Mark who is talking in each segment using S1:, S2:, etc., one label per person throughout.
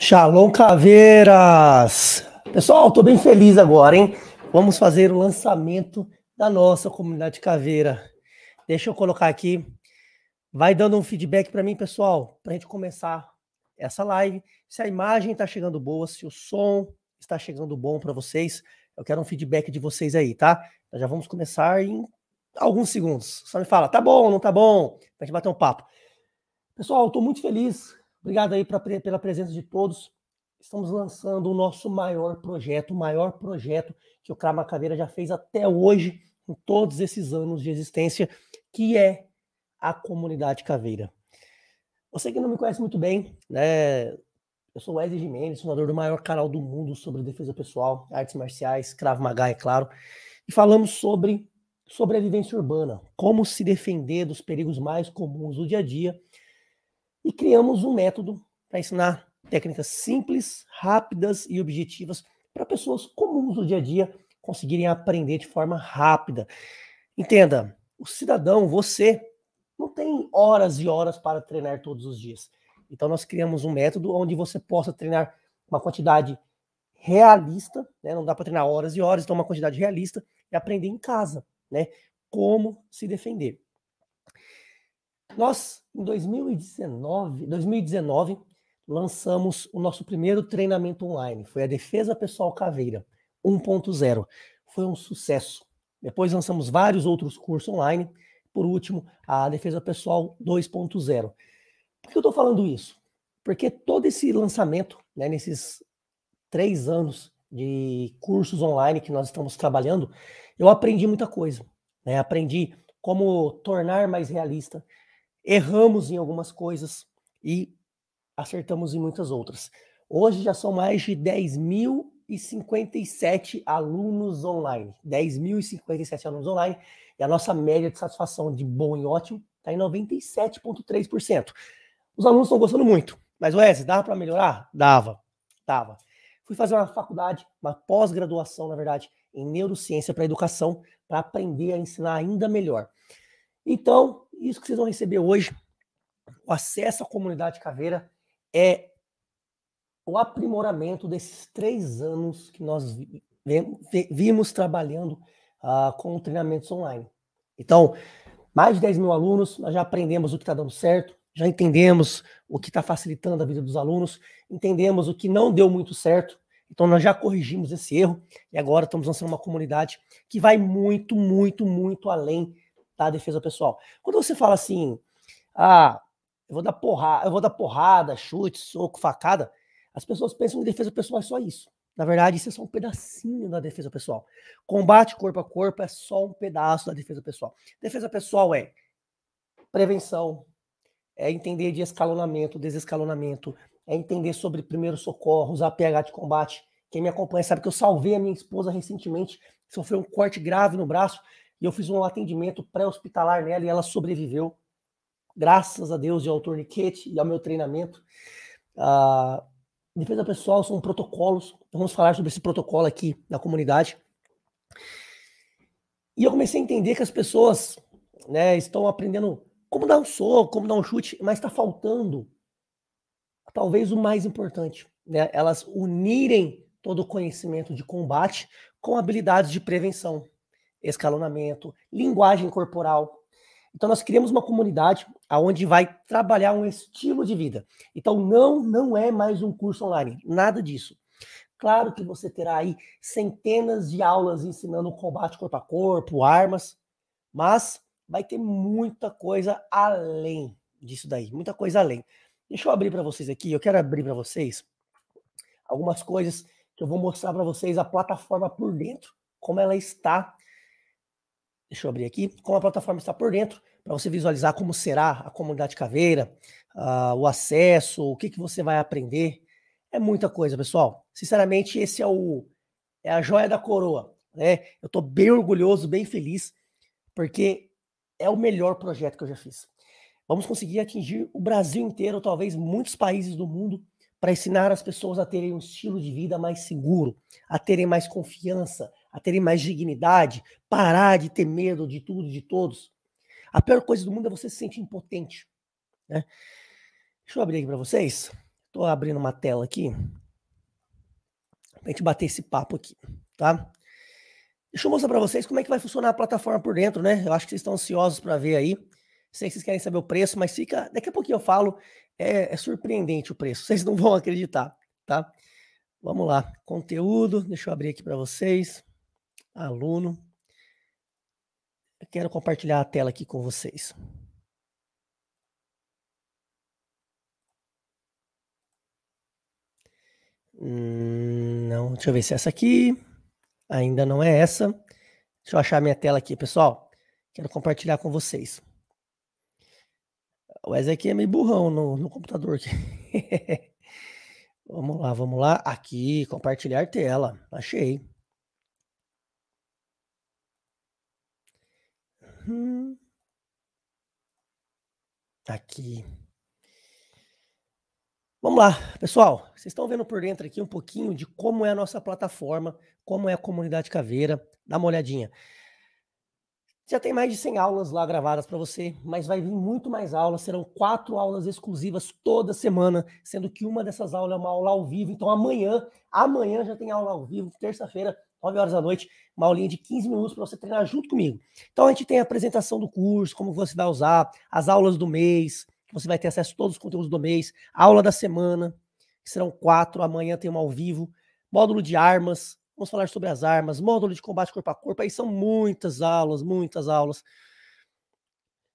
S1: Shalom Caveiras! Pessoal, estou bem feliz agora, hein? Vamos fazer o lançamento da nossa comunidade caveira. Deixa eu colocar aqui. Vai dando um feedback para mim, pessoal, para a gente começar essa live. Se a imagem está chegando boa, se o som está chegando bom para vocês, eu quero um feedback de vocês aí, tá? Nós já vamos começar em alguns segundos. Só me fala, tá bom, não tá bom? Para a gente bater um papo. Pessoal, estou muito feliz Obrigado aí pra, pela presença de todos. Estamos lançando o nosso maior projeto, o maior projeto que o Crama Caveira já fez até hoje, em todos esses anos de existência, que é a comunidade caveira. Você que não me conhece muito bem, né? Eu sou Wesley Jimenez, fundador do maior canal do mundo sobre defesa pessoal, artes marciais, Krav Maga, é claro. E falamos sobre sobrevivência urbana, como se defender dos perigos mais comuns do dia a dia e criamos um método para ensinar técnicas simples, rápidas e objetivas para pessoas comuns do dia a dia conseguirem aprender de forma rápida. Entenda, o cidadão, você, não tem horas e horas para treinar todos os dias. Então, nós criamos um método onde você possa treinar uma quantidade realista, né? não dá para treinar horas e horas, então, uma quantidade realista e aprender em casa, né? Como se defender. Nós, em 2019, 2019, lançamos o nosso primeiro treinamento online. Foi a Defesa Pessoal Caveira 1.0. Foi um sucesso. Depois lançamos vários outros cursos online. Por último, a Defesa Pessoal 2.0. Por que eu estou falando isso? Porque todo esse lançamento, né, nesses três anos de cursos online que nós estamos trabalhando, eu aprendi muita coisa. Né? Aprendi como tornar mais realista, erramos em algumas coisas e acertamos em muitas outras. Hoje já são mais de 10.057 alunos online. 10.057 alunos online. E a nossa média de satisfação de bom e ótimo está em 97,3%. Os alunos estão gostando muito. Mas, Wesley, dava para melhorar? Dava. Dava. Fui fazer uma faculdade, uma pós-graduação, na verdade, em neurociência para educação, para aprender a ensinar ainda melhor. Então, isso que vocês vão receber hoje, o acesso à comunidade caveira, é o aprimoramento desses três anos que nós vimos trabalhando uh, com treinamentos online. Então, mais de 10 mil alunos, nós já aprendemos o que está dando certo, já entendemos o que está facilitando a vida dos alunos, entendemos o que não deu muito certo, então nós já corrigimos esse erro e agora estamos lançando uma comunidade que vai muito, muito, muito além da tá, defesa pessoal. Quando você fala assim, ah, eu vou dar porrada, eu vou dar porrada, chute, soco, facada, as pessoas pensam que defesa pessoal é só isso. Na verdade, isso é só um pedacinho da defesa pessoal. Combate corpo a corpo é só um pedaço da defesa pessoal. Defesa pessoal é prevenção, é entender de escalonamento, desescalonamento, é entender sobre primeiros socorros a PH de combate. Quem me acompanha sabe que eu salvei a minha esposa recentemente, sofreu um corte grave no braço, e eu fiz um atendimento pré-hospitalar nela e ela sobreviveu, graças a Deus e ao torniquete e ao meu treinamento. Ah, defesa pessoal são protocolos, vamos falar sobre esse protocolo aqui na comunidade. E eu comecei a entender que as pessoas né, estão aprendendo como dar um soco, como dar um chute, mas está faltando talvez o mais importante, né? Elas unirem todo o conhecimento de combate com habilidades de prevenção escalonamento, linguagem corporal. Então nós criamos uma comunidade aonde vai trabalhar um estilo de vida. Então não não é mais um curso online, nada disso. Claro que você terá aí centenas de aulas ensinando combate corpo a corpo, armas, mas vai ter muita coisa além disso daí, muita coisa além. Deixa eu abrir para vocês aqui, eu quero abrir para vocês algumas coisas que eu vou mostrar para vocês a plataforma por dentro, como ela está Deixa eu abrir aqui. Como a plataforma está por dentro, para você visualizar como será a comunidade caveira, uh, o acesso, o que, que você vai aprender. É muita coisa, pessoal. Sinceramente, esse é o é a joia da coroa. Né? Eu estou bem orgulhoso, bem feliz, porque é o melhor projeto que eu já fiz. Vamos conseguir atingir o Brasil inteiro, talvez muitos países do mundo, para ensinar as pessoas a terem um estilo de vida mais seguro, a terem mais confiança, a terem mais dignidade, parar de ter medo de tudo, de todos. A pior coisa do mundo é você se sentir impotente. Né? Deixa eu abrir aqui para vocês. Estou abrindo uma tela aqui para a gente bater esse papo aqui, tá? Deixa eu mostrar para vocês como é que vai funcionar a plataforma por dentro, né? Eu acho que vocês estão ansiosos para ver aí. Sei que vocês querem saber o preço, mas fica. Daqui a pouquinho eu falo. É, é surpreendente o preço. Vocês não vão acreditar, tá? Vamos lá. Conteúdo. Deixa eu abrir aqui para vocês aluno. Eu quero compartilhar a tela aqui com vocês. Hum, não, deixa eu ver se é essa aqui. Ainda não é essa. Deixa eu achar minha tela aqui, pessoal. Quero compartilhar com vocês. O Wesley aqui é meio burrão no, no computador. Aqui. vamos lá, vamos lá. Aqui, compartilhar tela. Achei. Tá aqui. Vamos lá, pessoal. Vocês estão vendo por dentro aqui um pouquinho de como é a nossa plataforma, como é a comunidade caveira. Dá uma olhadinha. Já tem mais de 100 aulas lá gravadas para você, mas vai vir muito mais aulas. Serão quatro aulas exclusivas toda semana, sendo que uma dessas aulas é uma aula ao vivo. Então amanhã, amanhã já tem aula ao vivo, terça-feira, 9 horas da noite, uma aulinha de 15 minutos para você treinar junto comigo. Então a gente tem a apresentação do curso, como você vai usar, as aulas do mês, que você vai ter acesso a todos os conteúdos do mês, a aula da semana, que serão quatro, amanhã tem uma ao vivo, módulo de armas, vamos falar sobre as armas, módulo de combate corpo a corpo, aí são muitas aulas, muitas aulas.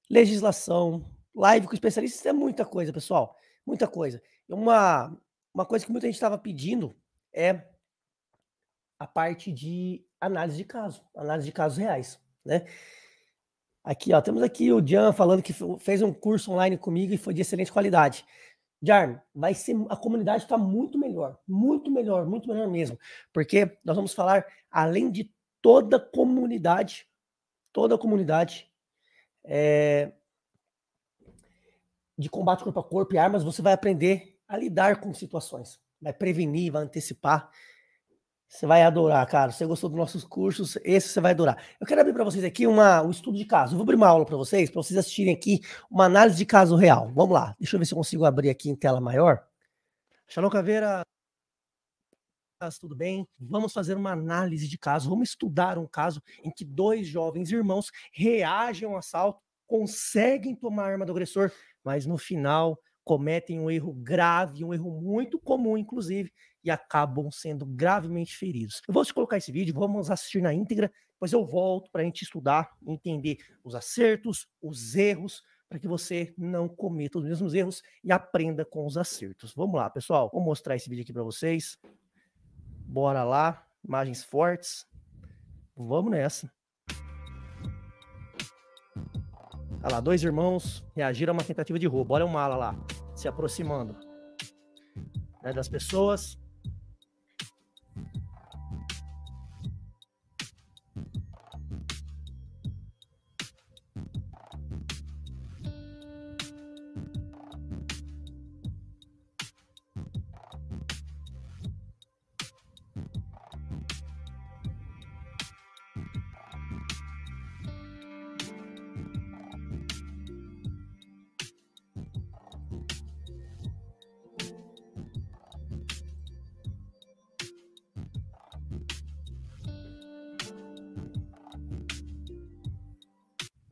S1: Legislação, live com especialistas, é muita coisa, pessoal, muita coisa. Uma, uma coisa que muita gente estava pedindo é a parte de análise de caso, análise de casos reais, né? Aqui, ó, temos aqui o Jan falando que fez um curso online comigo e foi de excelente qualidade. Jarm, vai ser a comunidade está muito melhor, muito melhor, muito melhor mesmo, porque nós vamos falar além de toda a comunidade, toda a comunidade é, de combate corpo a corpo e armas, você vai aprender a lidar com situações, vai prevenir, vai antecipar, você vai adorar, cara. Você gostou dos nossos cursos? Esse você vai adorar. Eu quero abrir para vocês aqui uma, um estudo de caso. Eu vou abrir uma aula para vocês, para vocês assistirem aqui uma análise de caso real. Vamos lá. Deixa eu ver se eu consigo abrir aqui em tela maior. Shalom Caveira, tudo bem? Vamos fazer uma análise de caso. Vamos estudar um caso em que dois jovens irmãos reagem a um assalto, conseguem tomar a arma do agressor, mas no final cometem um erro grave, um erro muito comum, inclusive, e acabam sendo gravemente feridos. Eu vou te colocar esse vídeo, vamos assistir na íntegra, depois eu volto para a gente estudar, entender os acertos, os erros, para que você não cometa os mesmos erros e aprenda com os acertos. Vamos lá, pessoal, vou mostrar esse vídeo aqui para vocês. Bora lá, imagens fortes. Vamos nessa. Olha lá, dois irmãos reagiram a uma tentativa de roubo. Olha o um mala lá se aproximando né, das pessoas.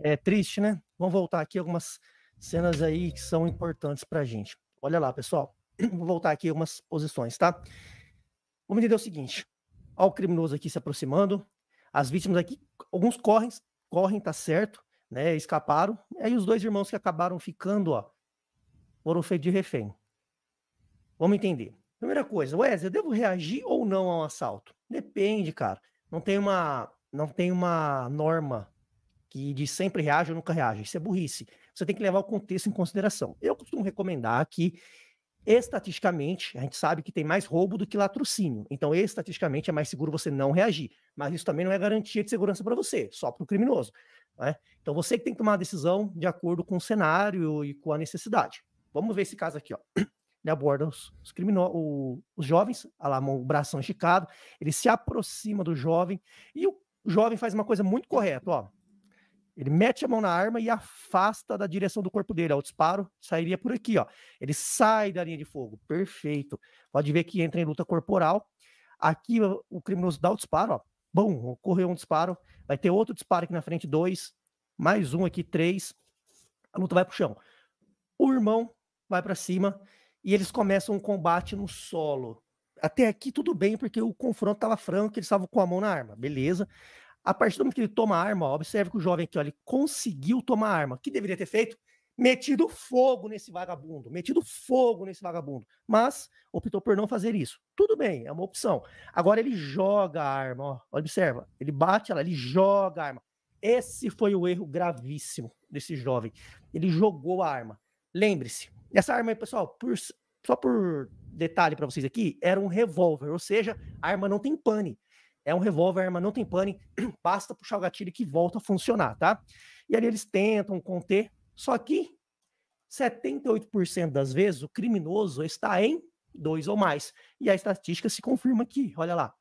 S1: É triste, né? Vamos voltar aqui algumas cenas aí que são importantes para a gente. Olha lá, pessoal. Vou voltar aqui algumas posições, tá? Vamos entender o seguinte: ao o criminoso aqui se aproximando, as vítimas aqui, alguns correm, correm, tá certo, né? Escaparam. E aí os dois irmãos que acabaram ficando, ó, foram feitos de refém. Vamos entender. Primeira coisa, Wesley, eu devo reagir ou não a um assalto? Depende, cara. Não tem uma, não tem uma norma que diz sempre reage ou nunca reage. Isso é burrice. Você tem que levar o contexto em consideração. Eu costumo recomendar que, estatisticamente, a gente sabe que tem mais roubo do que latrocínio. Então, estatisticamente, é mais seguro você não reagir. Mas isso também não é garantia de segurança para você, só para o criminoso. Né? Então, você que tem que tomar a decisão de acordo com o cenário e com a necessidade. Vamos ver esse caso aqui, ó. Ele aborda os, os, o, os jovens, lá, o bração esticado, ele se aproxima do jovem e o jovem faz uma coisa muito correta, ó ele mete a mão na arma e afasta da direção do corpo dele. o disparo sairia por aqui, ó. Ele sai da linha de fogo. Perfeito. Pode ver que entra em luta corporal. Aqui o criminoso dá o disparo, ó. Bom, ocorreu um disparo. Vai ter outro disparo aqui na frente, dois. Mais um aqui, três. A luta vai pro chão. O irmão vai para cima e eles começam um combate no solo. Até aqui tudo bem, porque o confronto estava franco, eles estavam com a mão na arma, beleza. A partir do momento que ele toma a arma, ó, observe que o jovem aqui, ó, ele conseguiu tomar a arma. O que deveria ter feito? Metido fogo nesse vagabundo, metido fogo nesse vagabundo. Mas optou por não fazer isso. Tudo bem, é uma opção. Agora ele joga a arma, ó, observa. Ele bate ela, ele joga a arma. Esse foi o erro gravíssimo desse jovem. Ele jogou a arma. Lembre-se, essa arma aí, pessoal, por, só por detalhe para vocês aqui, era um revólver, ou seja, a arma não tem pane. É um revólver, arma não tem pane, basta puxar o gatilho que volta a funcionar, tá? E ali eles tentam conter, só que 78% das vezes o criminoso está em dois ou mais. E a estatística se confirma aqui, olha lá.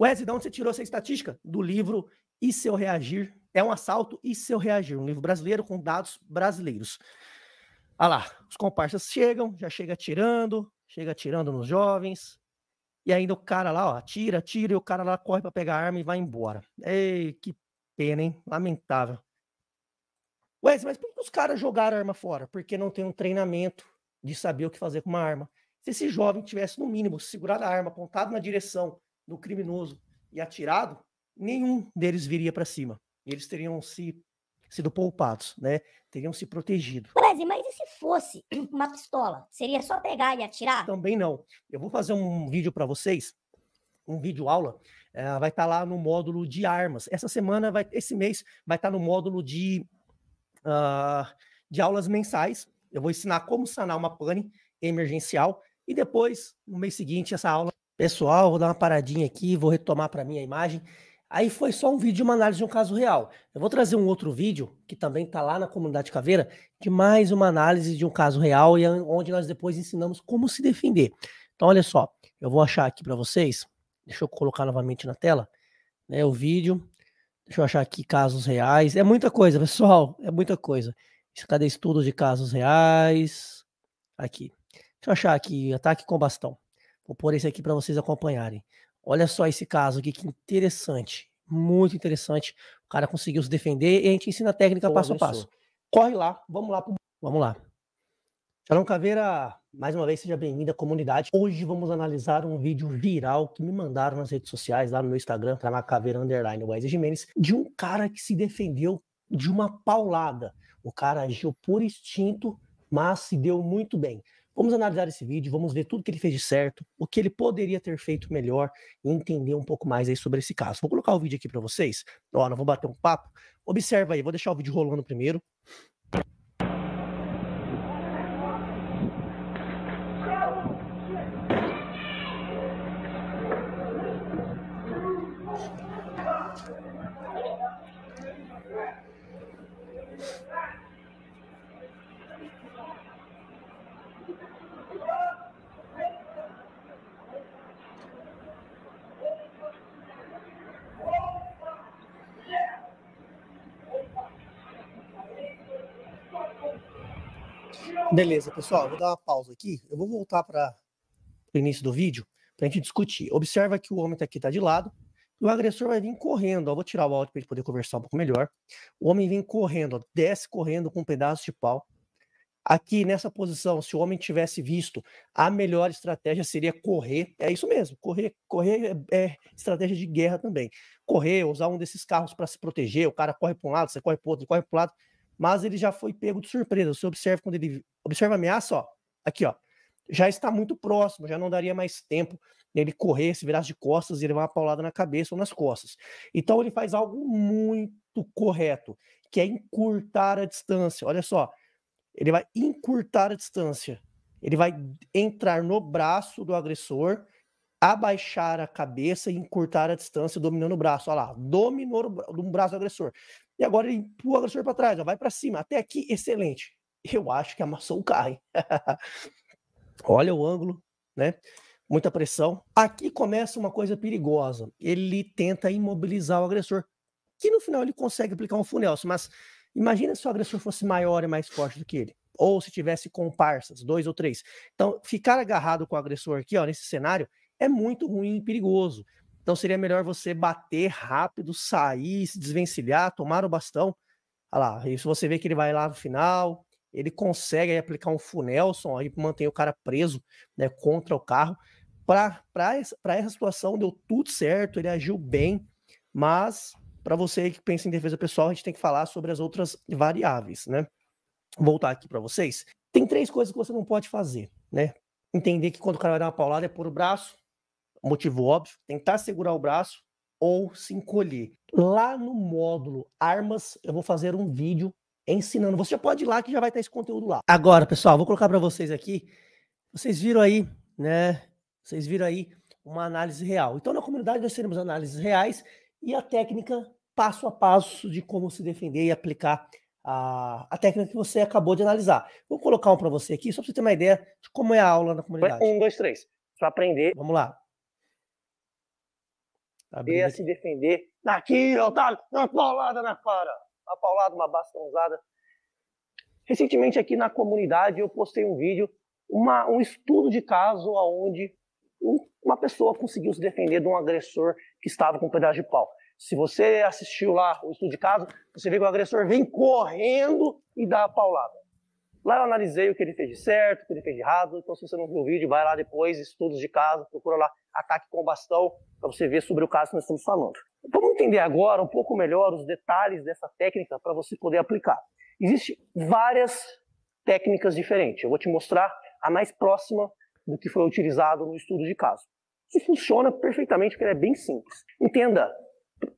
S1: Wesley, de onde você tirou essa estatística? Do livro E Seu Reagir? É um assalto e seu reagir, um livro brasileiro com dados brasileiros. Olha lá, os comparsas chegam, já chega atirando, chega atirando nos jovens, e ainda o cara lá, ó, tira, tira, e o cara lá corre para pegar a arma e vai embora. Ei, que pena, hein? Lamentável. Wes, mas por que os caras jogaram a arma fora? Porque não tem um treinamento de saber o que fazer com uma arma. Se esse jovem tivesse, no mínimo, segurado a arma, apontado na direção do criminoso e atirado, nenhum deles viria para cima. E eles teriam se sido poupados, né? Teriam se protegido. Mas, mas e se fosse uma pistola? Seria só pegar e atirar? Também não. Eu vou fazer um vídeo para vocês, um vídeo aula, eh, vai estar tá lá no módulo de armas. Essa semana, vai, esse mês, vai estar tá no módulo de, uh, de aulas mensais. Eu vou ensinar como sanar uma pane emergencial e depois, no mês seguinte, essa aula. Pessoal, vou dar uma paradinha aqui, vou retomar para mim a imagem. Aí foi só um vídeo de uma análise de um caso real. Eu vou trazer um outro vídeo, que também está lá na comunidade Caveira, de mais uma análise de um caso real e onde nós depois ensinamos como se defender. Então, olha só, eu vou achar aqui para vocês, deixa eu colocar novamente na tela, né, o vídeo. Deixa eu achar aqui casos reais. É muita coisa, pessoal, é muita coisa. Cadê estudo de casos reais? Aqui. Deixa eu achar aqui, ataque com bastão. Vou pôr esse aqui para vocês acompanharem. Olha só esse caso aqui, que interessante. Muito interessante. O cara conseguiu se defender e a gente ensina a técnica Pô, passo a passo. Corre lá, vamos lá. Pro... Vamos lá. Shalom Caveira, mais uma vez seja bem-vindo à comunidade. Hoje vamos analisar um vídeo viral que me mandaram nas redes sociais, lá no meu Instagram, tá na Caveira Underline Wesley Jimenez, de um cara que se defendeu de uma paulada. O cara agiu por instinto, mas se deu muito bem. Vamos analisar esse vídeo, vamos ver tudo que ele fez de certo, o que ele poderia ter feito melhor e entender um pouco mais aí sobre esse caso. Vou colocar o vídeo aqui para vocês. Ó, nós vamos bater um papo. Observa aí, vou deixar o vídeo rolando primeiro. Beleza, pessoal, vou dar uma pausa aqui. Eu vou voltar para o início do vídeo para a gente discutir. Observa que o homem tá aqui está de lado e o agressor vai vir correndo. Ó, vou tirar o áudio para gente poder conversar um pouco melhor. O homem vem correndo, ó, desce correndo com um pedaço de pau. Aqui nessa posição, se o homem tivesse visto, a melhor estratégia seria correr. É isso mesmo, correr, correr é, é estratégia de guerra também. Correr, usar um desses carros para se proteger. O cara corre para um lado, você corre para outro, corre para o lado mas ele já foi pego de surpresa. Você observa quando ele observa a ameaça, ó, aqui, ó, já está muito próximo, já não daria mais tempo ele correr, se virar de costas e levar uma paulada na cabeça ou nas costas. Então ele faz algo muito correto, que é encurtar a distância. Olha só, ele vai encurtar a distância. Ele vai entrar no braço do agressor, abaixar a cabeça e encurtar a distância, dominando o braço. Olha lá, dominou o braço do agressor. E agora ele empurra o agressor para trás, ó, vai para cima. Até aqui, excelente. Eu acho que amassou o carro, hein? Olha o ângulo, né? Muita pressão. Aqui começa uma coisa perigosa. Ele tenta imobilizar o agressor, que no final ele consegue aplicar um funel. mas imagina se o agressor fosse maior e mais forte do que ele ou se tivesse comparsas, dois ou três. Então, ficar agarrado com o agressor aqui, ó, nesse cenário, é muito ruim e perigoso. Então seria melhor você bater rápido, sair, se desvencilhar, tomar o bastão. Olha lá, se você vê que ele vai lá no final, ele consegue aí, aplicar um funelson aí mantém o cara preso, né, contra o carro. Para essa situação deu tudo certo, ele agiu bem, mas para você que pensa em defesa pessoal, a gente tem que falar sobre as outras variáveis, né? Voltar aqui para vocês. Tem três coisas que você não pode fazer, né? Entender que quando o cara vai dar uma paulada é pôr o braço, motivo óbvio, tentar segurar o braço ou se encolher. Lá no módulo armas, eu vou fazer um vídeo ensinando. Você já pode ir lá que já vai estar esse conteúdo lá. Agora, pessoal, vou colocar para vocês aqui. Vocês viram aí, né? Vocês viram aí uma análise real. Então, na comunidade, nós teremos análises reais e a técnica passo a passo de como se defender e aplicar a, a técnica que você acabou de analisar. Vou colocar um para você aqui, só para você ter uma ideia de como é a aula na comunidade. Um, dois, três. Só aprender. Vamos lá. Tá ia se defender. Daqui, otário, uma paulada na cara. Uma paulada, uma bastãozada. Recentemente aqui na comunidade eu postei um vídeo, uma, um estudo de caso onde uma pessoa conseguiu se defender de um agressor que estava com um pedaço de pau. Se você assistiu lá o estudo de caso, você vê que o agressor vem correndo e dá a paulada. Lá eu analisei o que ele fez de certo, o que ele fez de errado. Então, se você não viu o vídeo, vai lá depois, estudos de caso, procura lá ataque com bastão, para você ver sobre o caso que nós estamos falando. Vamos entender agora um pouco melhor os detalhes dessa técnica para você poder aplicar. Existem várias técnicas diferentes. Eu vou te mostrar a mais próxima do que foi utilizado no estudo de caso. Isso funciona perfeitamente, porque é bem simples. Entenda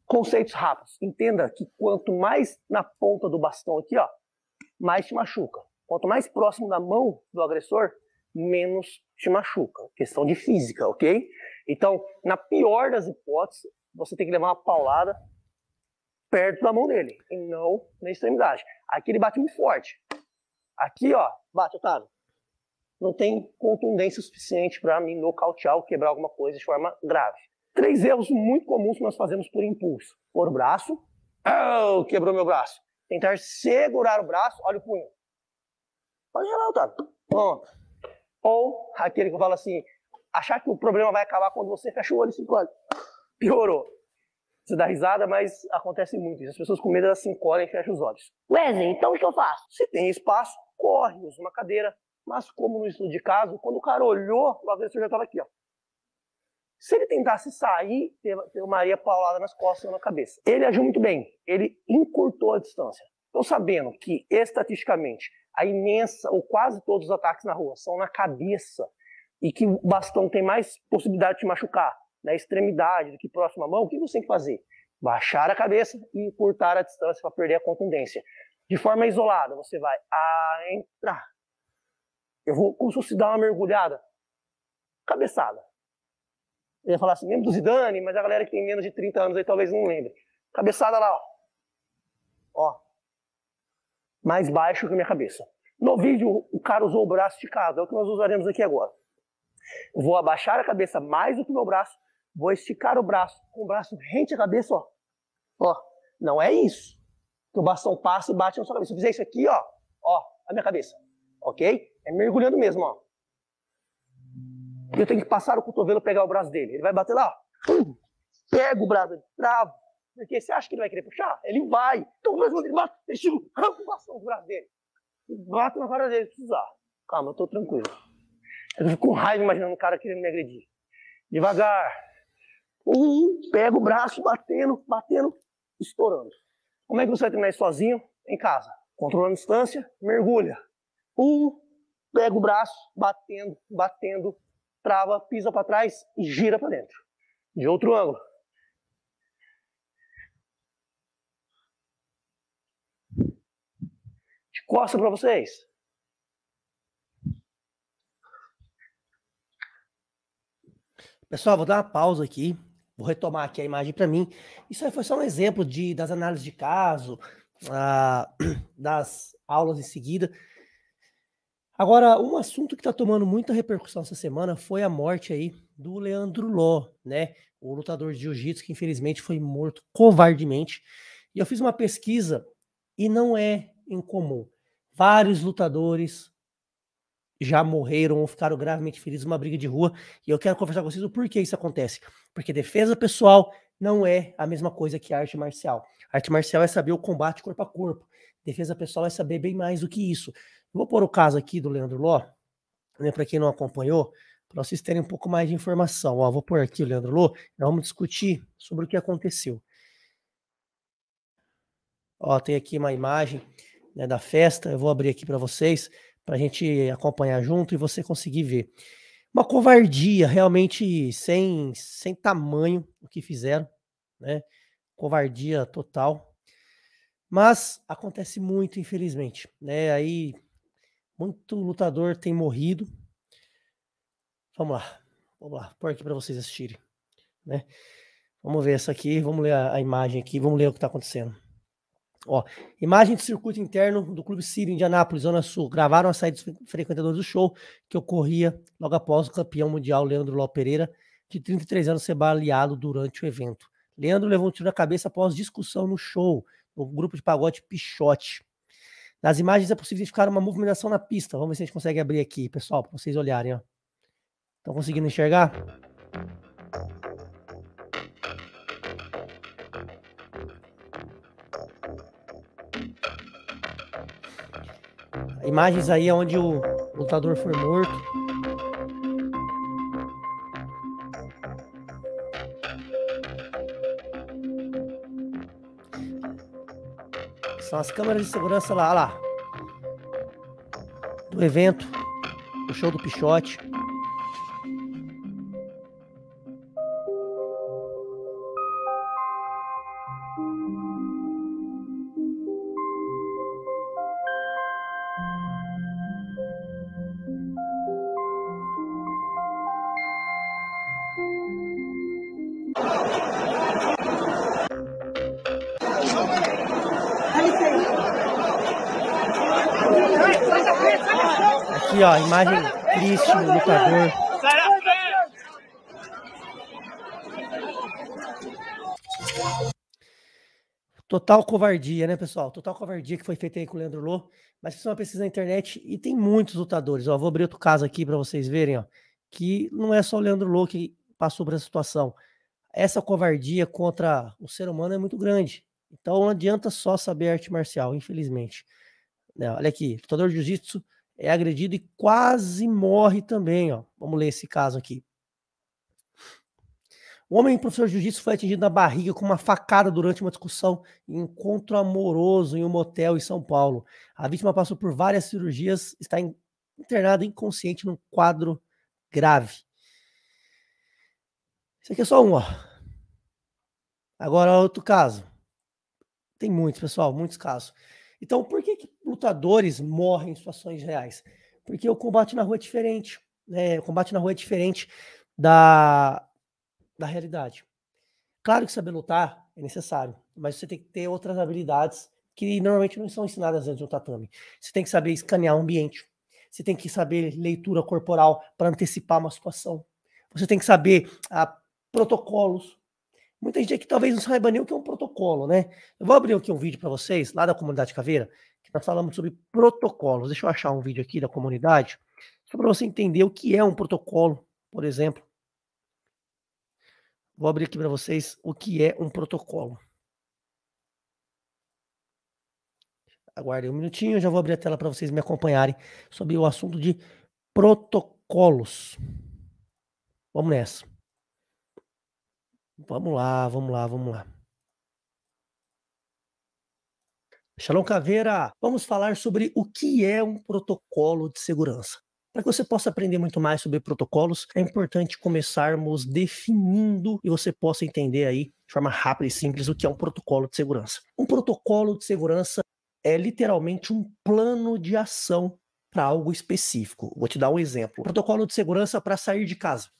S1: conceitos rápidos. Entenda que quanto mais na ponta do bastão aqui, ó, mais te machuca. Quanto mais próximo da mão do agressor, menos te machuca. Questão de física, ok? Então, na pior das hipóteses, você tem que levar uma paulada perto da mão dele e não na extremidade. Aqui ele bate muito forte. Aqui, ó, bate, Otávio. Não tem contundência suficiente para me nocautear ou quebrar alguma coisa de forma grave. Três erros muito comuns que nós fazemos por impulso: por braço, oh, quebrou meu braço. Tentar segurar o braço, olha o punho. Pode gerar otário. Bom, ou aquele que fala assim, achar que o problema vai acabar quando você fecha o olho e se encolhe. Piorou. Você dá risada, mas acontece muito isso. As pessoas com medo elas se encolhem e fecham os olhos. Wesley, então o que eu faço? Se tem espaço, corre, usa uma cadeira. Mas como no estudo de caso, quando o cara olhou, o agressor já estava aqui, ó. Se ele tentasse sair, ter Maria paulada nas costas ou na cabeça. Ele agiu muito bem. Ele encurtou a distância. Então, sabendo que, estatisticamente, a imensa, ou quase todos os ataques na rua são na cabeça, e que o bastão tem mais possibilidade de te machucar na extremidade do que próxima mão, o que você tem que fazer? Baixar a cabeça e cortar a distância para perder a contundência. De forma isolada, você vai a ah, entrar. Eu vou como se dar uma mergulhada, cabeçada. Eu ia falar assim, lembro do Zidane, mas a galera que tem menos de 30 anos aí talvez não lembre. Cabeçada lá, ó. Ó, mais baixo que a minha cabeça. No vídeo, o cara usou o braço esticado, é o que nós usaremos aqui agora. Vou abaixar a cabeça mais do que o meu braço, vou esticar o braço, com o braço rente à cabeça, ó. Ó, não é isso. Que o bastão passa e bate na sua cabeça. Se eu fizer isso aqui, ó, ó, a minha cabeça, ok? É mergulhando mesmo, ó. Eu tenho que passar o cotovelo, pegar o braço dele. Ele vai bater lá, ó. Pego o braço dele, travo, porque você acha que ele vai querer puxar? Ele vai. Então o Brasil, ele bate, ele chega, arranca o bastão do braço dele. Bate na cara dele, se precisar. Calma, eu tô tranquilo. Eu fico com raiva imaginando o cara querendo me agredir. Devagar. Um, pega o braço, batendo, batendo, estourando. Como é que você vai terminar isso sozinho? Em casa. Controlando a distância, mergulha. Um, pega o braço, batendo, batendo, trava, pisa para trás e gira para dentro. De outro ângulo. costa para vocês. Pessoal, vou dar uma pausa aqui. Vou retomar aqui a imagem para mim. Isso aí foi só um exemplo de, das análises de caso, ah, das aulas em seguida. Agora, um assunto que está tomando muita repercussão essa semana foi a morte aí do Leandro Ló, né? O lutador de jiu-jitsu que infelizmente foi morto covardemente. E eu fiz uma pesquisa e não é incomum. Vários lutadores já morreram ou ficaram gravemente feridos numa briga de rua. E eu quero conversar com vocês o porquê isso acontece. Porque defesa pessoal não é a mesma coisa que arte marcial. Arte marcial é saber o combate corpo a corpo. Defesa pessoal é saber bem mais do que isso. vou pôr o caso aqui do Leandro Ló, né, para quem não acompanhou, para vocês terem um pouco mais de informação. Ó, vou pôr aqui o Leandro Ló. vamos discutir sobre o que aconteceu. Ó, tem aqui uma imagem né, da festa. Eu vou abrir aqui para vocês, para a gente acompanhar junto e você conseguir ver. Uma covardia realmente sem, sem tamanho o que fizeram, né? Covardia total. Mas acontece muito, infelizmente, né? Aí muito lutador tem morrido. Vamos lá, vamos lá, por aqui para vocês assistirem, né? Vamos ver essa aqui, vamos ler a, a imagem aqui, vamos ler o que está acontecendo. Ó, imagem de circuito interno do Clube Sírio, Indianápolis, Zona Sul. Gravaram a saída dos frequentadores do show, que ocorria logo após o campeão mundial Leandro Ló Pereira, de 33 anos, ser baleado durante o evento. Leandro levou um tiro na cabeça após discussão no show, no grupo de pagode Pichote. Nas imagens é possível identificar uma movimentação na pista. Vamos ver se a gente consegue abrir aqui, pessoal, para vocês olharem. Estão conseguindo enxergar? Imagens aí onde o lutador foi morto. São as câmeras de segurança lá, lá. Do evento. Do show do Pichote. imagem triste do lutador. Total covardia, né, pessoal? Total covardia que foi feita aí com o Leandro Lô. Mas isso é uma pesquisa na internet e tem muitos lutadores. Ó, vou abrir outro caso aqui para vocês verem, ó, que não é só o Leandro Lô que passou por essa situação. Essa covardia contra o ser humano é muito grande. Então não adianta só saber arte marcial, infelizmente. Né, olha aqui, lutador de jiu-jitsu é agredido e quase morre também. Ó. Vamos ler esse caso aqui. O homem professor de jiu-jitsu foi atingido na barriga com uma facada durante uma discussão em encontro amoroso em um motel em São Paulo. A vítima passou por várias cirurgias, está internada inconsciente num quadro grave. Isso aqui é só um, ó. Agora é outro caso. Tem muitos, pessoal, muitos casos. Então, por que, que lutadores morrem em situações reais? Porque o combate na rua é diferente. Né? O combate na rua é diferente da, da realidade. Claro que saber lutar é necessário, mas você tem que ter outras habilidades que normalmente não são ensinadas antes do tatame. Você tem que saber escanear o ambiente, você tem que saber leitura corporal para antecipar uma situação, você tem que saber ah, protocolos. Muita gente aqui talvez não saiba nem o que é um protocolo, né? Eu vou abrir aqui um vídeo para vocês, lá da comunidade Caveira, nós falamos sobre protocolos. Deixa eu achar um vídeo aqui da comunidade, só para você entender o que é um protocolo, por exemplo. Vou abrir aqui para vocês o que é um protocolo. Aguardem um minutinho, já vou abrir a tela para vocês me acompanharem sobre o assunto de protocolos. Vamos nessa. Vamos lá, vamos lá, vamos lá. Shalom Caveira, vamos falar sobre o que é um protocolo de segurança. Para que você possa aprender muito mais sobre protocolos, é importante começarmos definindo e você possa entender aí de forma rápida e simples o que é um protocolo de segurança. Um protocolo de segurança é literalmente um plano de ação para algo específico. Vou te dar um exemplo. Protocolo de segurança para sair de casa.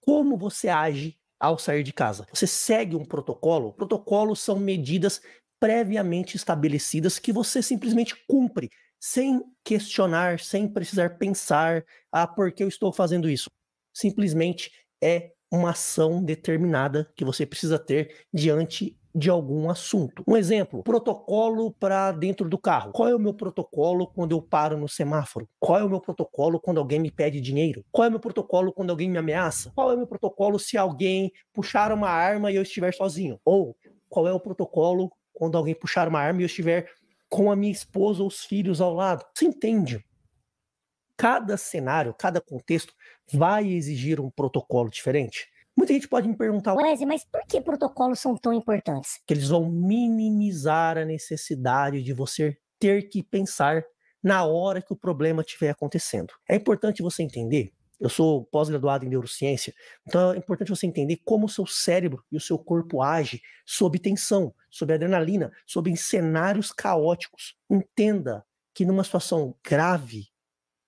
S1: Como você age ao sair de casa? Você segue um protocolo? Protocolos são medidas previamente estabelecidas que você simplesmente cumpre, sem questionar, sem precisar pensar, ah, por que eu estou fazendo isso? Simplesmente é uma ação determinada que você precisa ter diante de algum assunto. Um exemplo, protocolo para dentro do carro. Qual é o meu protocolo quando eu paro no semáforo? Qual é o meu protocolo quando alguém me pede dinheiro? Qual é o meu protocolo quando alguém me ameaça? Qual é o meu protocolo se alguém puxar uma arma e eu estiver sozinho? Ou qual é o protocolo quando alguém puxar uma arma e eu estiver com a minha esposa ou os filhos ao lado. Você entende? Cada cenário, cada contexto vai exigir um protocolo diferente. Muita gente pode me perguntar, Wesley, mas por que protocolos são tão importantes? Que eles vão minimizar a necessidade de você ter que pensar na hora que o problema estiver acontecendo. É importante você entender eu sou pós-graduado em neurociência, então é importante você entender como o seu cérebro e o seu corpo age sob tensão, sob adrenalina, sob cenários caóticos. Entenda que numa situação grave,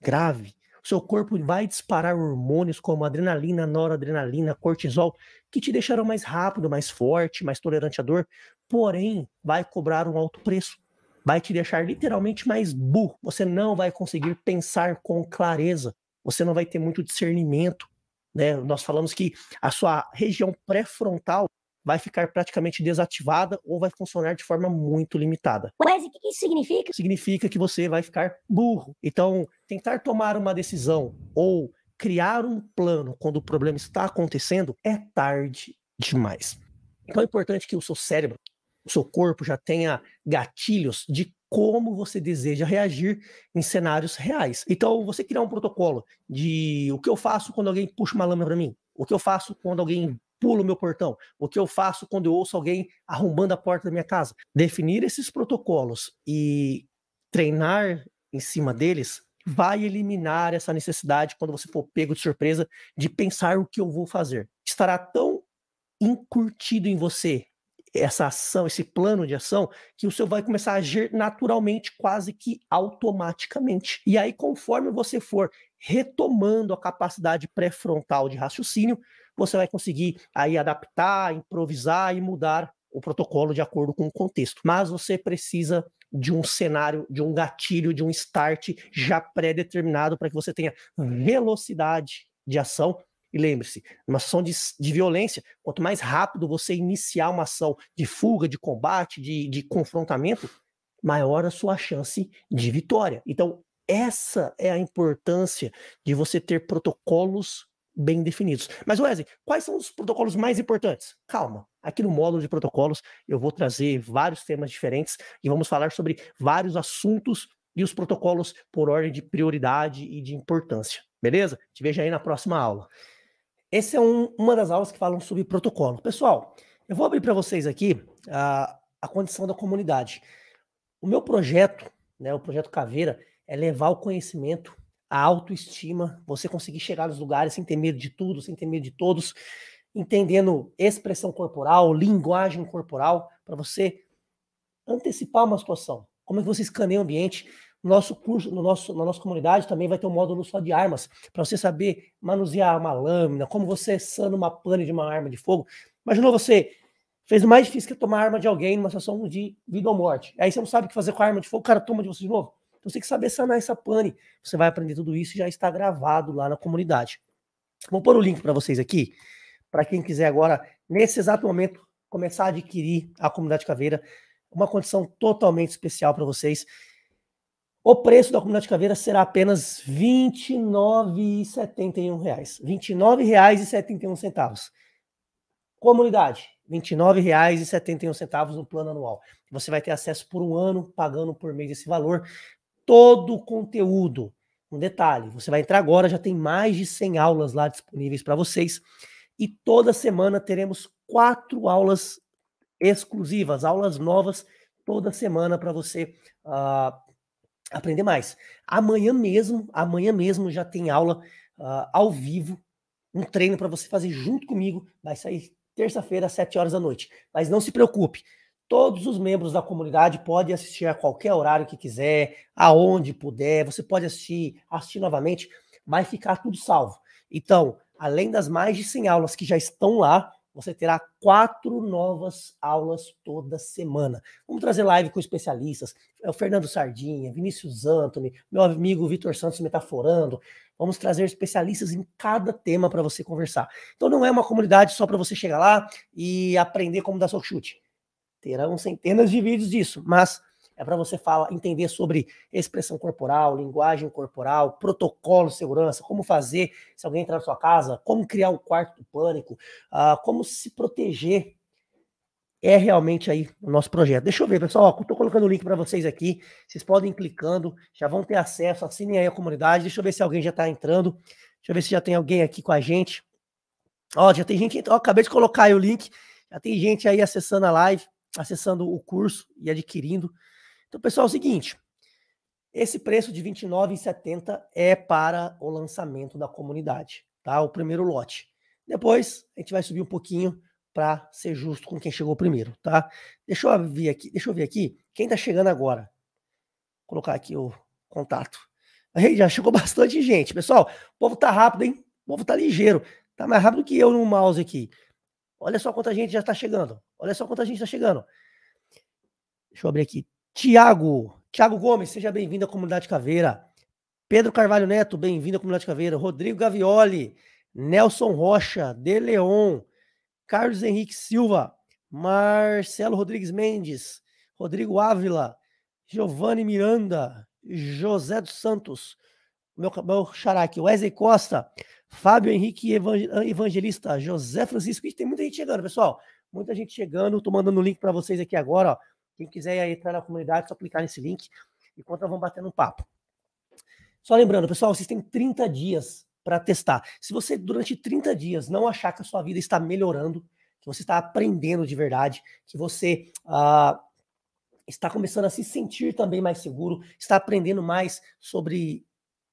S1: grave, o seu corpo vai disparar hormônios como adrenalina, noradrenalina, cortisol, que te deixarão mais rápido, mais forte, mais tolerante à dor, porém vai cobrar um alto preço vai te deixar literalmente mais burro. Você não vai conseguir pensar com clareza você não vai ter muito discernimento. Né? Nós falamos que a sua região pré-frontal vai ficar praticamente desativada ou vai funcionar de forma muito limitada. Mas o que isso significa? Significa que você vai ficar burro. Então, tentar tomar uma decisão ou criar um plano quando o problema está acontecendo é tarde demais. Então é importante que o seu cérebro o seu corpo já tenha gatilhos de como você deseja reagir em cenários reais. Então, você criar um protocolo de o que eu faço quando alguém puxa uma lâmina para mim, o que eu faço quando alguém pula o meu portão? O que eu faço quando eu ouço alguém arrombando a porta da minha casa? Definir esses protocolos e treinar em cima deles vai eliminar essa necessidade, quando você for pego de surpresa, de pensar o que eu vou fazer. Estará tão encurtido em você essa ação, esse plano de ação, que o seu vai começar a agir naturalmente, quase que automaticamente. E aí, conforme você for retomando a capacidade pré-frontal de raciocínio, você vai conseguir aí adaptar, improvisar e mudar o protocolo de acordo com o contexto. Mas você precisa de um cenário, de um gatilho, de um start já pré-determinado para que você tenha velocidade de ação e lembre-se, numa ação de, de, violência, quanto mais rápido você iniciar uma ação de fuga, de combate, de, de confrontamento, maior a sua chance de vitória. Então, essa é a importância de você ter protocolos bem definidos. Mas, Wesley, quais são os protocolos mais importantes? Calma, aqui no módulo de protocolos eu vou trazer vários temas diferentes e vamos falar sobre vários assuntos e os protocolos por ordem de prioridade e de importância. Beleza? Te vejo aí na próxima aula. Essa é um, uma das aulas que falam sobre protocolo. Pessoal, eu vou abrir para vocês aqui a, a condição da comunidade. O meu projeto, né, o projeto Caveira, é levar o conhecimento, a autoestima, você conseguir chegar nos lugares sem ter medo de tudo, sem ter medo de todos, entendendo expressão corporal, linguagem corporal, para você antecipar uma situação. Como é que você escaneia o ambiente? No nosso curso, no nosso, na nossa comunidade também vai ter um módulo só de armas, para você saber manusear uma lâmina, como você sana uma pane de uma arma de fogo. Imaginou você fez o mais difícil que é tomar arma de alguém numa situação de vida ou morte. Aí você não sabe o que fazer com a arma de fogo, o cara toma de você de novo. Então você tem que saber sanar essa pane. Você vai aprender tudo isso e já está gravado lá na comunidade. Vou pôr o link para vocês aqui, para quem quiser agora, nesse exato momento, começar a adquirir a comunidade caveira, uma condição totalmente especial para vocês. O preço da comunidade caveira será apenas R$ 29,71. R$ 29,71. Comunidade, R$ 29,71 no plano anual. Você vai ter acesso por um ano, pagando por mês esse valor. Todo o conteúdo. Um detalhe, você vai entrar agora, já tem mais de 100 aulas lá disponíveis para vocês. E toda semana teremos quatro aulas exclusivas, aulas novas toda semana para você uh, aprender mais. Amanhã mesmo, amanhã mesmo já tem aula uh, ao vivo, um treino para você fazer junto comigo. Vai sair terça-feira às 7 horas da noite. Mas não se preocupe, todos os membros da comunidade podem assistir a qualquer horário que quiser, aonde puder. Você pode assistir, assistir novamente, vai ficar tudo salvo. Então, além das mais de 100 aulas que já estão lá, você terá quatro novas aulas toda semana. Vamos trazer live com especialistas, é o Fernando Sardinha, Vinícius Anthony, meu amigo Vitor Santos Metaforando. Vamos trazer especialistas em cada tema para você conversar. Então não é uma comunidade só para você chegar lá e aprender como dar seu chute. Terão centenas de vídeos disso, mas é para você falar, entender sobre expressão corporal, linguagem corporal, protocolo de segurança, como fazer se alguém entrar na sua casa, como criar um quarto do pânico, ah, como se proteger. É realmente aí o nosso projeto. Deixa eu ver, pessoal. Estou colocando o link para vocês aqui. Vocês podem ir clicando, já vão ter acesso. Assinem aí a comunidade. Deixa eu ver se alguém já está entrando. Deixa eu ver se já tem alguém aqui com a gente. Ó, já tem gente. Ó, acabei de colocar aí o link. Já tem gente aí acessando a live, acessando o curso e adquirindo. Então, pessoal, é o seguinte. Esse preço de R$29,70 é para o lançamento da comunidade, tá? O primeiro lote. Depois a gente vai subir um pouquinho para ser justo com quem chegou primeiro, tá? Deixa eu ver aqui, deixa eu ver aqui quem está chegando agora. Vou colocar aqui o contato. Aí já chegou bastante gente, pessoal. O povo tá rápido, hein? O povo tá ligeiro. Tá mais rápido que eu no mouse aqui. Olha só quanta gente já está chegando. Olha só quanta gente está chegando. Deixa eu abrir aqui Tiago, Tiago Gomes, seja bem-vindo à comunidade Caveira. Pedro Carvalho Neto, bem-vindo à comunidade Caveira. Rodrigo Gavioli, Nelson Rocha, De Leon, Carlos Henrique Silva, Marcelo Rodrigues Mendes, Rodrigo Ávila, Giovanni Miranda, José dos Santos, meu, cabelo xará aqui, Wesley Costa, Fábio Henrique Evangelista, José Francisco. Ih, tem muita gente chegando, pessoal. Muita gente chegando. Estou mandando o um link para vocês aqui agora. Ó. Quem quiser entrar na comunidade, é só clicar nesse link. Enquanto nós vamos batendo um papo. Só lembrando, pessoal, vocês têm 30 dias para testar. Se você, durante 30 dias, não achar que a sua vida está melhorando, que você está aprendendo de verdade, que você ah, está começando a se sentir também mais seguro, está aprendendo mais sobre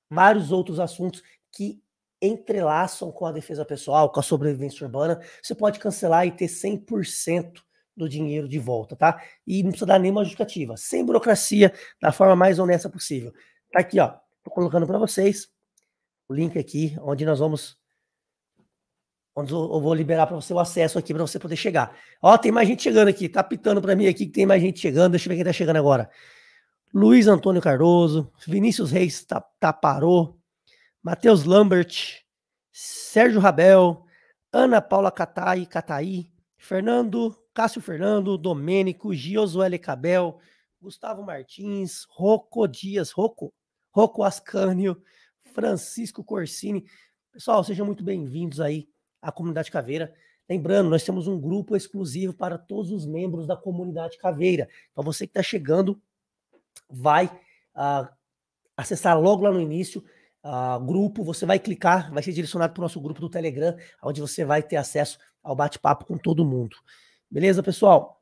S1: vários outros assuntos que entrelaçam com a defesa pessoal, com a sobrevivência urbana, você pode cancelar e ter 100% do dinheiro de volta, tá? E não precisa dar nenhuma justificativa, sem burocracia, da forma mais honesta possível. Tá aqui, ó, tô colocando para vocês o link aqui, onde nós vamos, onde eu vou liberar para você o acesso aqui para você poder chegar. Ó, tem mais gente chegando aqui, tá pitando para mim aqui que tem mais gente chegando. Deixa eu ver quem tá chegando agora. Luiz Antônio Cardoso, Vinícius Reis Taparô, Matheus Lambert, Sérgio Rabel, Ana Paula Catai, Catai, Fernando Cássio Fernando, Domênico, Giosuele Cabel, Gustavo Martins, Rocco Dias, Rocco, Rocco Ascânio, Francisco Corsini. Pessoal, sejam muito bem-vindos aí à comunidade Caveira. Lembrando, nós temos um grupo exclusivo para todos os membros da comunidade Caveira. Então, você que está chegando, vai uh, acessar logo lá no início uh, grupo. Você vai clicar, vai ser direcionado para o nosso grupo do Telegram, onde você vai ter acesso ao bate-papo com todo mundo. Beleza, pessoal?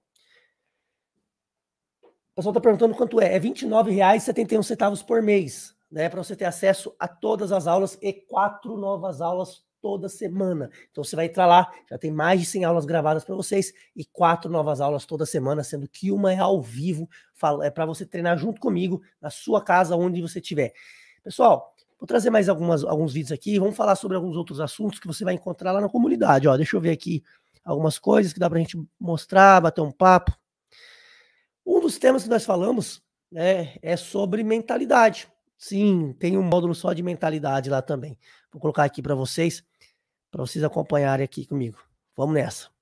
S1: O pessoal está perguntando quanto é. É R$29,71 por mês, né? Para você ter acesso a todas as aulas e quatro novas aulas toda semana. Então você vai entrar lá, já tem mais de 100 aulas gravadas para vocês e quatro novas aulas toda semana, sendo que uma é ao vivo, é para você treinar junto comigo na sua casa, onde você estiver. Pessoal, vou trazer mais algumas, alguns vídeos aqui, vamos falar sobre alguns outros assuntos que você vai encontrar lá na comunidade. Ó, deixa eu ver aqui algumas coisas que dá para a gente mostrar, bater um papo. Um dos temas que nós falamos né, é sobre mentalidade. Sim, tem um módulo só de mentalidade lá também. Vou colocar aqui para vocês, para vocês acompanharem aqui comigo. Vamos nessa.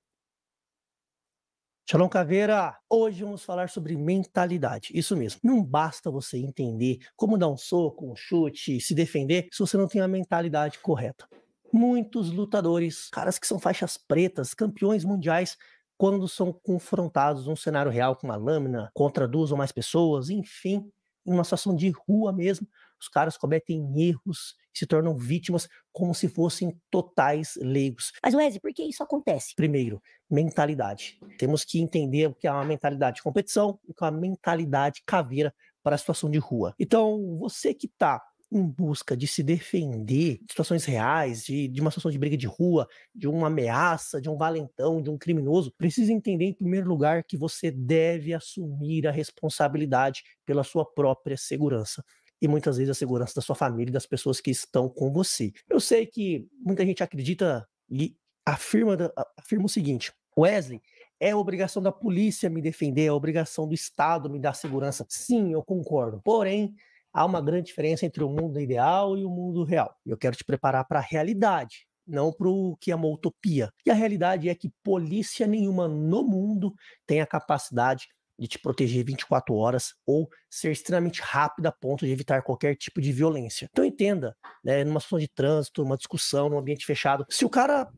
S1: Shalom Caveira! Hoje vamos falar sobre mentalidade. Isso mesmo. Não basta você entender como dar um soco, um chute, se defender, se você não tem a mentalidade correta muitos lutadores, caras que são faixas pretas, campeões mundiais, quando são confrontados num cenário real com uma lâmina, contra duas ou mais pessoas, enfim, em uma situação de rua mesmo, os caras cometem erros se tornam vítimas como se fossem totais leigos. Mas, Wesley, por que isso acontece? Primeiro, mentalidade. Temos que entender o que é uma mentalidade de competição e o que é uma mentalidade caveira para a situação de rua. Então, você que está em busca de se defender de situações reais, de, de uma situação de briga de rua, de uma ameaça, de um valentão, de um criminoso, precisa entender, em primeiro lugar, que você deve assumir a responsabilidade pela sua própria segurança e muitas vezes a segurança da sua família e das pessoas que estão com você. Eu sei que muita gente acredita e afirma, afirma o seguinte: Wesley, é obrigação da polícia me defender, é obrigação do Estado me dar segurança. Sim, eu concordo. Porém, há uma grande diferença entre o mundo ideal e o mundo real. Eu quero te preparar para a realidade, não para o que é uma utopia. E a realidade é que polícia nenhuma no mundo tem a capacidade de te proteger 24 horas ou ser extremamente rápida a ponto de evitar qualquer tipo de violência. Então entenda, né, numa situação de trânsito, numa discussão, num ambiente fechado, se o cara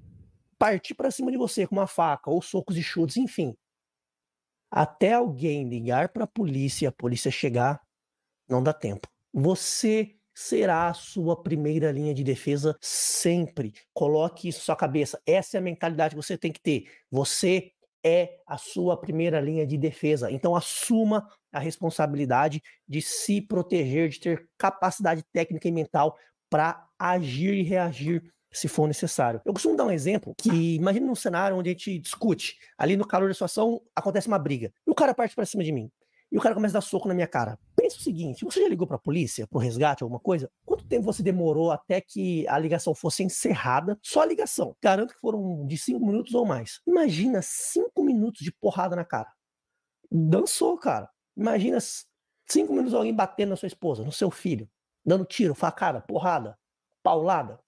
S1: partir para cima de você com uma faca ou socos e chutes, enfim, até alguém ligar para a polícia, a polícia chegar, não dá tempo. Você será a sua primeira linha de defesa sempre. Coloque isso na sua cabeça. Essa é a mentalidade que você tem que ter. Você é a sua primeira linha de defesa. Então assuma a responsabilidade de se proteger, de ter capacidade técnica e mental para agir e reagir se for necessário. Eu costumo dar um exemplo que imagina um cenário onde a gente discute, ali no calor da situação acontece uma briga. E o cara parte para cima de mim. E o cara começa a dar soco na minha cara pensa o seguinte: você já ligou para a polícia, para o resgate, alguma coisa? Quanto tempo você demorou até que a ligação fosse encerrada? Só a ligação. Garanto que foram de cinco minutos ou mais. Imagina cinco minutos de porrada na cara. Dançou, cara. Imagina cinco minutos alguém batendo na sua esposa, no seu filho, dando tiro, facada, porrada, paulada.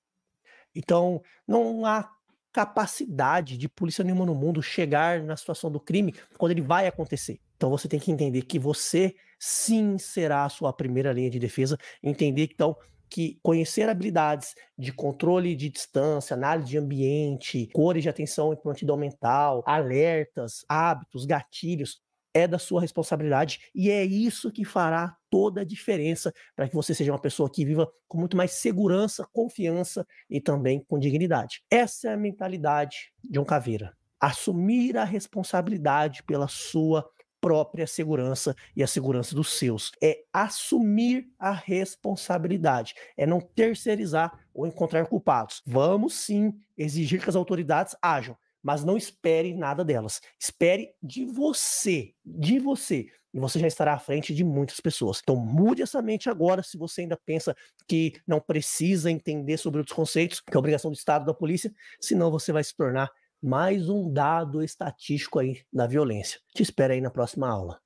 S1: Então, não há capacidade de polícia nenhuma no mundo chegar na situação do crime quando ele vai acontecer. Então você tem que entender que você sim será a sua primeira linha de defesa. Entender então que conhecer habilidades de controle de distância, análise de ambiente, cores de atenção e prontidão mental, alertas, hábitos, gatilhos, é da sua responsabilidade e é isso que fará toda a diferença para que você seja uma pessoa que viva com muito mais segurança, confiança e também com dignidade. Essa é a mentalidade de um caveira. Assumir a responsabilidade pela sua própria segurança e a segurança dos seus. É assumir a responsabilidade, é não terceirizar ou encontrar culpados. Vamos sim exigir que as autoridades ajam, mas não espere nada delas. Espere de você, de você. E você já estará à frente de muitas pessoas. Então mude essa mente agora se você ainda pensa que não precisa entender sobre outros conceitos, que é obrigação do Estado, da polícia, senão você vai se tornar mais um dado estatístico aí da violência. Te espero aí na próxima aula.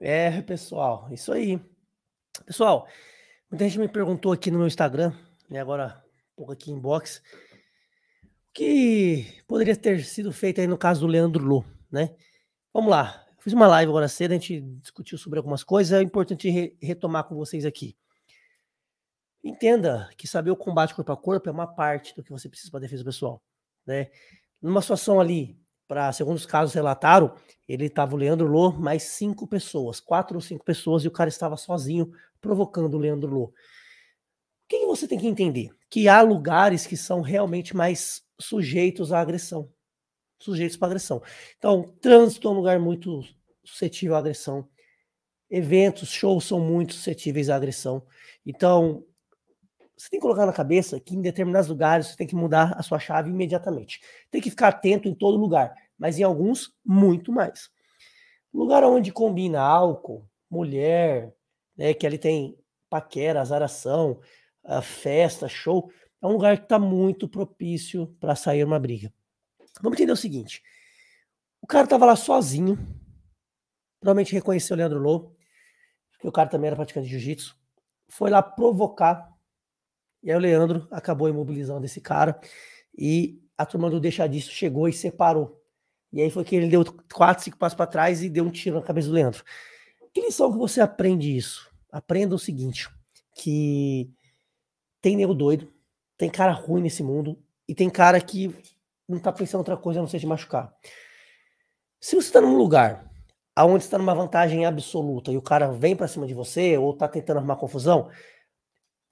S1: É, pessoal, isso aí. Pessoal, muita gente me perguntou aqui no meu Instagram, né, agora um pouco aqui em box, o que poderia ter sido feito aí no caso do Leandro Lu, né? Vamos lá. fiz uma live agora cedo, a gente discutiu sobre algumas coisas, é importante re retomar com vocês aqui. Entenda que saber o combate corpo a corpo é uma parte do que você precisa para defesa pessoal né? Numa situação ali, para segundo os casos relataram, ele estava o Leandro Lô mais cinco pessoas, quatro ou cinco pessoas, e o cara estava sozinho provocando o Leandro Lô. O que, que você tem que entender? Que há lugares que são realmente mais sujeitos à agressão, sujeitos para agressão. Então, trânsito é um lugar muito suscetível à agressão. Eventos, shows são muito suscetíveis à agressão. Então, você tem que colocar na cabeça que em determinados lugares você tem que mudar a sua chave imediatamente. Tem que ficar atento em todo lugar, mas em alguns, muito mais. Lugar onde combina álcool, mulher, né, que ali tem paquera, azaração, ah, festa, show, é um lugar que está muito propício para sair uma briga. Vamos entender o seguinte: o cara estava lá sozinho, provavelmente reconheceu o Leandro Lobo, porque o cara também era praticante de jiu-jitsu, foi lá provocar e aí o Leandro acabou imobilizando esse cara e a turma do Deixa Disso chegou e separou. E aí foi que ele deu quatro, cinco passos para trás e deu um tiro na cabeça do Leandro. Que lição que você aprende isso? Aprenda o seguinte, que tem nego doido, tem cara ruim nesse mundo e tem cara que não tá pensando outra coisa a não ser te machucar. Se você tá num lugar aonde está numa vantagem absoluta e o cara vem para cima de você ou tá tentando arrumar confusão,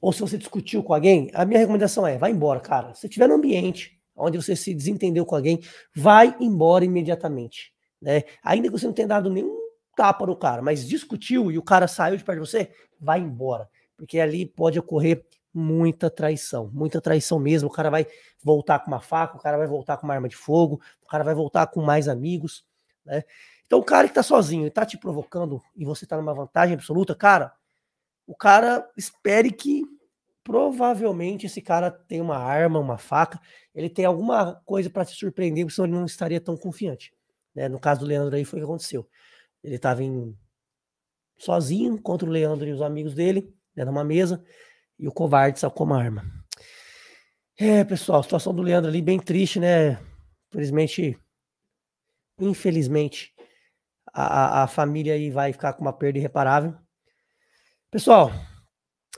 S1: ou se você discutiu com alguém, a minha recomendação é: vai embora, cara. Se tiver no ambiente onde você se desentendeu com alguém, vai embora imediatamente. Né? Ainda que você não tenha dado nenhum tapa no cara, mas discutiu e o cara saiu de perto de você, vai embora. Porque ali pode ocorrer muita traição, muita traição mesmo. O cara vai voltar com uma faca, o cara vai voltar com uma arma de fogo, o cara vai voltar com mais amigos, né? Então o cara que tá sozinho e tá te provocando e você tá numa vantagem absoluta, cara, o cara espere que provavelmente esse cara tem uma arma, uma faca, ele tem alguma coisa para se surpreender, porque senão ele não estaria tão confiante. Né? No caso do Leandro aí foi o que aconteceu. Ele estava em... sozinho contra o Leandro e os amigos dele, né, numa mesa, e o covarde sacou uma arma. É, pessoal, a situação do Leandro ali bem triste, né? Infelizmente, infelizmente, a, a família aí vai ficar com uma perda irreparável. Pessoal,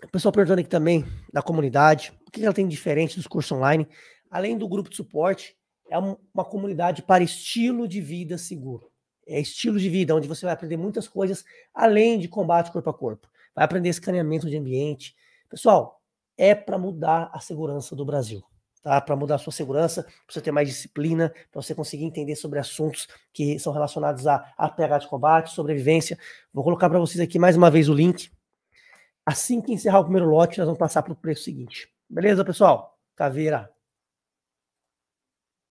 S1: o pessoal perguntando aqui também da comunidade, o que ela tem de diferente dos cursos online, além do grupo de suporte, é uma comunidade para estilo de vida seguro. É estilo de vida, onde você vai aprender muitas coisas além de combate corpo a corpo. Vai aprender escaneamento de ambiente. Pessoal, é para mudar a segurança do Brasil. Tá? Para mudar a sua segurança, para você ter mais disciplina, para você conseguir entender sobre assuntos que são relacionados a APH de combate, sobrevivência. Vou colocar para vocês aqui mais uma vez o link Assim que encerrar o primeiro lote, nós vamos passar para o preço seguinte. Beleza, pessoal? Caveira.